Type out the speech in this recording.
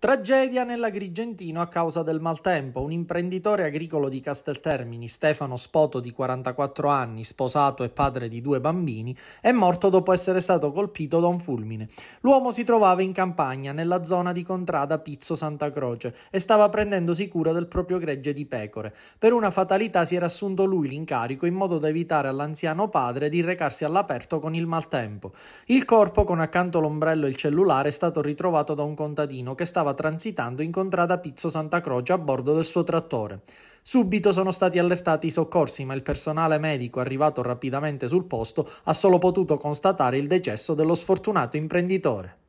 Tragedia nell'Agrigentino a causa del maltempo. Un imprenditore agricolo di Casteltermini, Stefano Spoto di 44 anni, sposato e padre di due bambini, è morto dopo essere stato colpito da un fulmine. L'uomo si trovava in campagna, nella zona di contrada Pizzo Santa Croce, e stava prendendosi cura del proprio gregge di pecore. Per una fatalità si era assunto lui l'incarico in modo da evitare all'anziano padre di recarsi all'aperto con il maltempo. Il corpo, con accanto l'ombrello e il cellulare, è stato ritrovato da un contadino che stava stava transitando in contrada Pizzo Santa Croce a bordo del suo trattore. Subito sono stati allertati i soccorsi, ma il personale medico arrivato rapidamente sul posto ha solo potuto constatare il decesso dello sfortunato imprenditore.